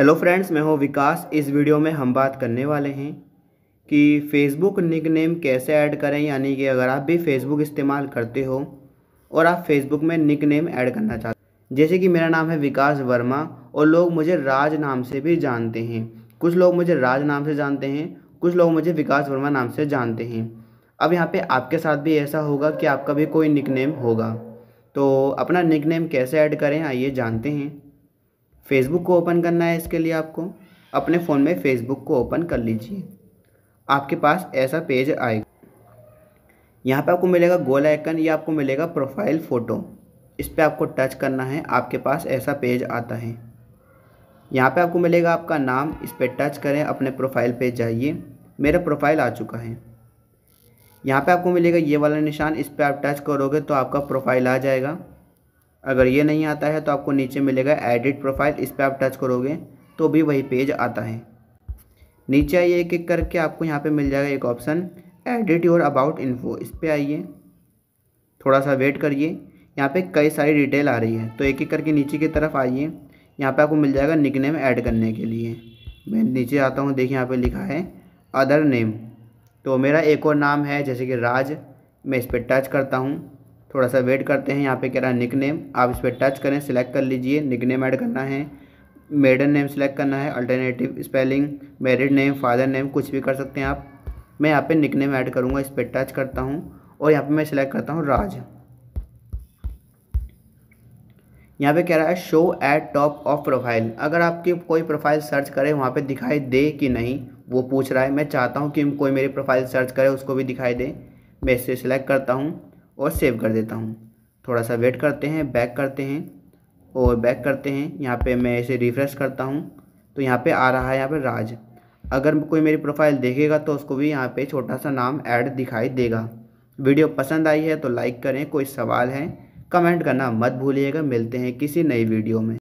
hello friends मैं हूं विकास इस वीडियो में हम बात करने वाले हैं कि फ़ेसबुक निक नेम कैसे ऐड करें यानी कि अगर आप भी फ़ेसबुक इस्तेमाल करते हो और आप फेसबुक में निक नेम ऐड करना चाहते जैसे कि मेरा नाम है विकास वर्मा और लोग मुझे राज नाम से भी जानते हैं कुछ लोग मुझे राज नाम से जानते हैं कुछ लोग मुझे विकास वर्मा नाम से जानते हैं अब यहाँ पर आपके साथ भी ऐसा होगा कि आपका भी कोई निक होगा तो अपना निक कैसे ऐड करें आइए जानते हैं फेसबुक को ओपन करना है इसके लिए आपको अपने फ़ोन में फेसबुक को ओपन कर लीजिए आपके पास ऐसा पेज आएगा यहाँ पे आपको मिलेगा गोल आइकन या आपको मिलेगा प्रोफाइल फ़ोटो इस पर आपको टच करना है आपके पास ऐसा पेज आता है यहाँ पे आपको मिलेगा आपका नाम इस पर टच करें अपने प्रोफाइल पे जाइए मेरा प्रोफाइल आ चुका है यहाँ पे आपको मिलेगा ये वाला निशान इस पर आप टच करोगे तो आपका प्रोफाइल आ जाएगा अगर ये नहीं आता है तो आपको नीचे मिलेगा एडिट प्रोफाइल इस पर आप टच करोगे तो भी वही पेज आता है नीचे आइए एक एक करके आपको यहाँ पे मिल जाएगा एक option edit your about info इस पर आइए थोड़ा सा वेट करिए यहाँ पे कई सारी डिटेल आ रही है तो एक एक करके नीचे की तरफ आइए यहाँ पे आपको मिल जाएगा निक नेम ऐड करने के लिए मैं नीचे आता हूँ देखिए यहाँ पे लिखा है अदर नेम तो मेरा एक और नाम है जैसे कि राज मैं इस पर टच करता हूँ थोड़ा सा वेट करते हैं यहाँ पे कह रहा है निक नेम आप इस पर टच करें सिलेक्ट कर लीजिए निक नेम ऐड करना है मेडन नेम सेलेक्ट करना है alternative spelling married name father name कुछ भी कर सकते हैं आप मैं यहाँ पे निक नेम ऐड करूँगा इस पर टच करता हूँ और यहाँ पे मैं सिलेक्ट करता हूँ राज यहाँ पे कह रहा है show at top of profile अगर आपकी कोई प्रोफाइल सर्च करे वहाँ पे दिखाई दे कि नहीं वो पूछ रहा है मैं चाहता हूँ कि कोई मेरी प्रोफाइल सर्च करे उसको भी दिखाई दे मैं इसे सिलेक्ट करता हूँ और सेव कर देता हूँ थोड़ा सा वेट करते हैं बैक करते हैं और बैक करते हैं यहाँ पे मैं इसे रिफ़्रेश करता हूँ तो यहाँ पे आ रहा है यहाँ पे राज अगर कोई मेरी प्रोफाइल देखेगा तो उसको भी यहाँ पे छोटा सा नाम ऐड दिखाई देगा वीडियो पसंद आई है तो लाइक करें कोई सवाल है कमेंट करना मत भूलिएगा मिलते हैं किसी नई वीडियो में